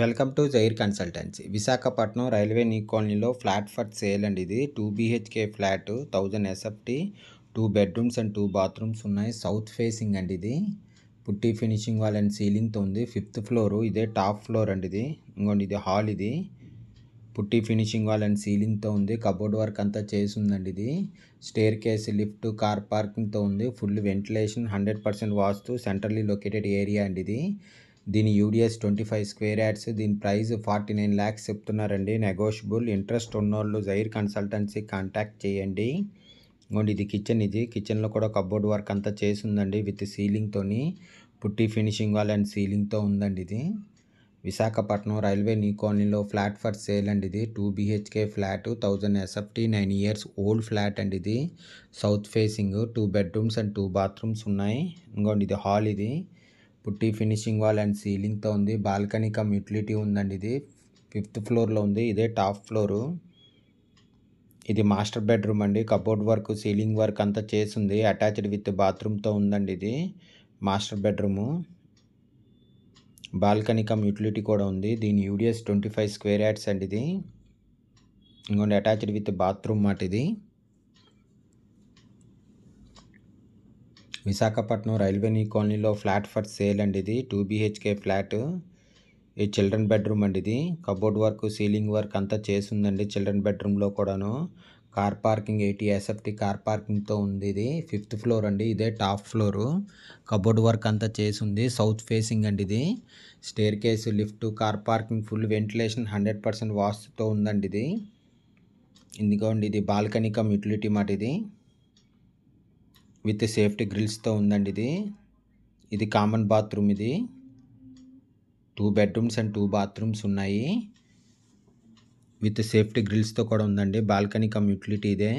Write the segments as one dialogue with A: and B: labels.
A: welcome to Jair consultancy Visakhapatnam railway new కాలనీలో flat for sale అండి ఇది two BHK flat thousand SFT two bedrooms and two bathrooms ఉన్నాయి south facing అండి ఇది putty finishing wall and సీలింగ్తో ఉంది ఫిఫ్త్ ఫ్లోరు ఇదే టాప్ ఫ్లోర్ అండి ఇది ఇంకోండి ఇది హాల్ ఇది పుట్టి ఫినిషింగ్ వాల్ అండ్ సీలింగ్తో ఉంది కబోర్డ్ వర్క్ అంతా చేసిందండి ఇది స్టేర్ కేస్ లిఫ్ట్ కార్ పార్కింగ్తో ఉంది full ventilation hundred percent vastu centrally located area అండి ఇది దీని UDS twenty five square yards దీని ప్రైస్ ఫార్టీ నైన్ ల్యాక్స్ చెప్తున్నారండి నెగోషియబుల్ ఇంట్రెస్ట్ ఉన్నోళ్ళు జైర్ కన్సల్టెన్సీ కాంటాక్ట్ చేయండి ఇంకోండి ఇది కిచెన్ ఇది కిచెన్లో కూడా కబోర్డ్ వర్క్ అంతా చేసి ఉందండి విత్ సీలింగ్తోని పుట్టి ఫినిషింగ్ వాల్ అండ్ సీలింగ్తో ఉందండి ఇది విశాఖపట్నం రైల్వే నీ కాలనీలో ఫ్లాట్ ఫర్ సేల్ అండి ఇది two BHK flat thousand SFT nine years old flat అండి ఇది south facing two bedrooms and two bathrooms ఉన్నాయి ఇంకోండి ఇది హాల్ ఇది పుట్టి ఫినిషింగ్ వాల్ అండ్ సీలింగ్తో ఉంది బాల్కనీ కమ్ యూటిలిటీ ఉందండి ఇది ఫిఫ్త్ ఫ్లోర్లో ఉంది ఇదే టాప్ ఫ్లోరు ఇది మాస్టర్ బెడ్రూమ్ అండి కబోర్డ్ వర్క్ సీలింగ్ వర్క్ అంతా చేసింది అటాచ్డ్ విత్ బాత్రూమ్తో ఉందండి ఇది master bedroom balcony cum utility కూడా ఉంది దీని UDS twenty five square yards అండి ఇది ఇంకోండి అటాచ్డ్ విత్ బాత్రూమ్ మాట ఇది విశాఖపట్నం రైల్వే నీ కాలనీలో ఫ్లాట్ ఫర్ సేల్ అండి ఇది టూ బీహెచ్కే ఫ్లాట్ ఈ చిల్డ్రన్ బెడ్రూమ్ అండి ఇది కబోర్డ్ వర్క్ సీలింగ్ వర్క్ అంతా చేసిందండి చిల్డ్రన్ బెడ్రూమ్లో కూడాను car parking eighty SFT car పార్కింగ్తో ఉంది ఇది ఫిఫ్త్ ఫ్లోర్ అండి ఇదే టాప్ ఫ్లోరు కబోర్డ్ వర్క్ అంతా చేసి ఉంది సౌత్ ఫేసింగ్ అండి ఇది staircase lift car parking full ventilation hundred percent వాస్తుతో ఉందండి ఇది ఇదిగోండి ఇది బాల్కనీ కమ్ యూటిలిటీ మాట ఇది విత్ సేఫ్టీ గ్రిల్స్తో ఉందండి ఇది ఇది కామన్ బాత్రూమ్ ఇది two bedrooms and two bathrooms ఉన్నాయి విత్ సేఫ్టీ గ్రిల్స్తో కూడా ఉందండి బాల్కనీ కమ్ యూటిలిటీ ఇదే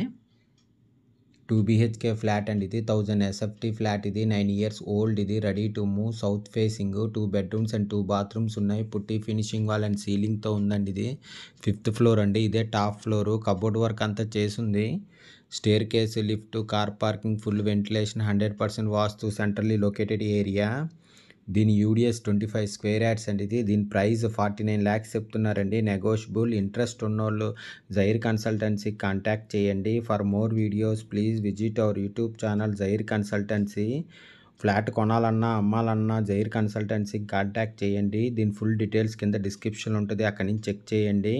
A: టూ బీహెచ్కే ఫ్లాట్ అండ్ ఇది థౌజండ్ ఎస్ఎఫ్టీ ఫ్లాట్ ఇది నైన్ ఇయర్స్ ఓల్డ్ ఇది ready to move south facing two bedrooms and two bathrooms ఉన్నాయి పుట్టి ఫినిషింగ్ వాల్ అండ్ సీలింగ్తో ఉందండి ఇది ఫిఫ్త్ ఫ్లోర్ అండి ఇదే టాప్ ఫ్లోరు కబోర్డ్ వర్క్ అంతా చేసింది staircase lift car parking full ventilation hundred percent vastu centrally located area దీని UDS twenty five square yards అండి ఇది దీని ప్రైస్ ఫార్టీ నైన్ ల్యాక్స్ చెప్తున్నారండి నెగోషియబుల్ ఇంట్రెస్ట్ ఉన్నోళ్ళు జైర్ కన్సల్టెన్సీ కాంటాక్ట్ చేయండి for more videos please visit our YouTube channel Jair consultancy flat కొనాలన్నా అమ్మాలన్నా Jair కన్సల్టెన్సీకి contact చేయండి దీని ఫుల్ డీటెయిల్స్ కింద డిస్క్రిప్షన్ ఉంటుంది అక్కడి నుంచి చెక్ చేయండి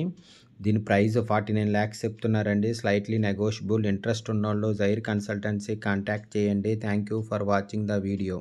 A: దీని ప్రైస్ ఫార్టీ నైన్ ల్యాక్స్ చెప్తున్నారండి స్లైట్లీ నెగోషియబుల్ ఇంట్రెస్ట్ ఉన్నోళ్ళు జైర్ కన్సల్టెన్సీ కాంటాక్ట్ చేయండి thank you for watching the video